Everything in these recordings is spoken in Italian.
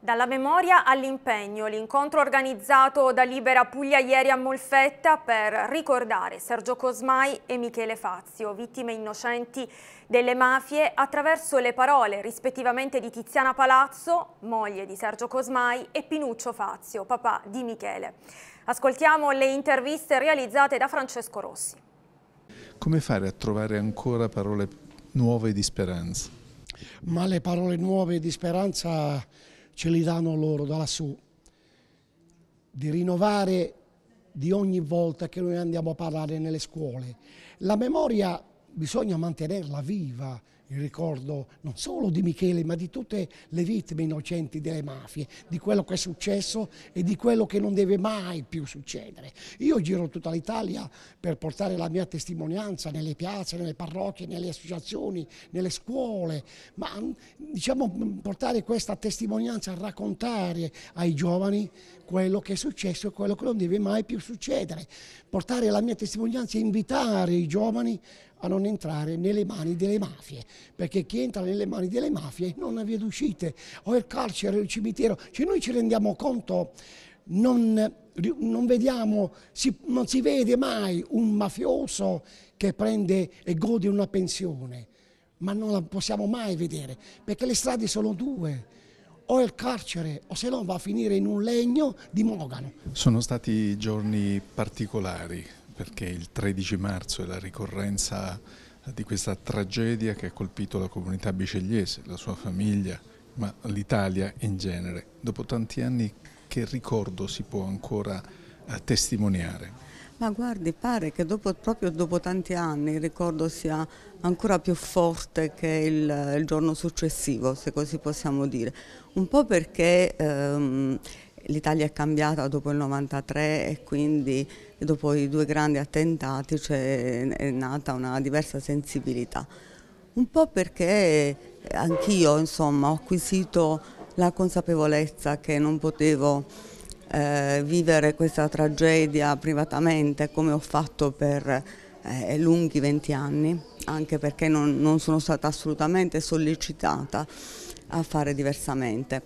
Dalla memoria all'impegno, l'incontro organizzato da Libera Puglia ieri a Molfetta per ricordare Sergio Cosmai e Michele Fazio, vittime innocenti delle mafie, attraverso le parole rispettivamente di Tiziana Palazzo, moglie di Sergio Cosmai, e Pinuccio Fazio, papà di Michele. Ascoltiamo le interviste realizzate da Francesco Rossi. Come fare a trovare ancora parole nuove di speranza? Ma le parole nuove di speranza ce li danno loro da lassù, di rinnovare di ogni volta che noi andiamo a parlare nelle scuole. La memoria bisogna mantenerla viva, il ricordo non solo di Michele ma di tutte le vittime innocenti delle mafie, di quello che è successo e di quello che non deve mai più succedere. Io giro tutta l'Italia per portare la mia testimonianza nelle piazze, nelle parrocchie, nelle associazioni, nelle scuole, ma diciamo portare questa testimonianza, raccontare ai giovani quello che è successo e quello che non deve mai più succedere, portare la mia testimonianza e invitare i giovani a non entrare nelle mani delle mafie perché chi entra nelle mani delle mafie non ha via d'uscita, o il carcere, il cimitero, cioè noi ci rendiamo conto, non, non vediamo, si, non si vede mai un mafioso che prende e gode una pensione, ma non la possiamo mai vedere, perché le strade sono due o il carcere o se no va a finire in un legno di Mogano. Sono stati giorni particolari perché il 13 marzo è la ricorrenza di questa tragedia che ha colpito la comunità bicegliese, la sua famiglia, ma l'Italia in genere. Dopo tanti anni che ricordo si può ancora eh, testimoniare? Ma guardi, pare che dopo, proprio dopo tanti anni il ricordo sia ancora più forte che il, il giorno successivo, se così possiamo dire. Un po' perché ehm, l'Italia è cambiata dopo il 93 e quindi dopo i due grandi attentati cioè, è nata una diversa sensibilità. Un po' perché anch'io ho acquisito la consapevolezza che non potevo eh, vivere questa tragedia privatamente come ho fatto per eh, lunghi 20 anni, anche perché non, non sono stata assolutamente sollecitata a fare diversamente.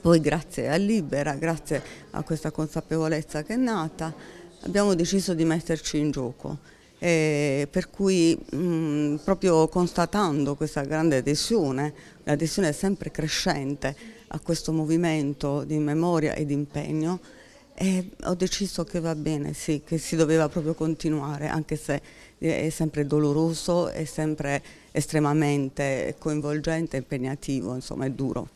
Poi grazie a Libera, grazie a questa consapevolezza che è nata, abbiamo deciso di metterci in gioco. E per cui mh, mm, proprio constatando questa grande adesione, l'adesione sempre crescente a questo movimento di memoria e di impegno, e ho deciso che va bene, sì, che si doveva proprio continuare, anche se eh, è sempre doloroso, è sempre estremamente coinvolgente, impegnativo, insomma è duro.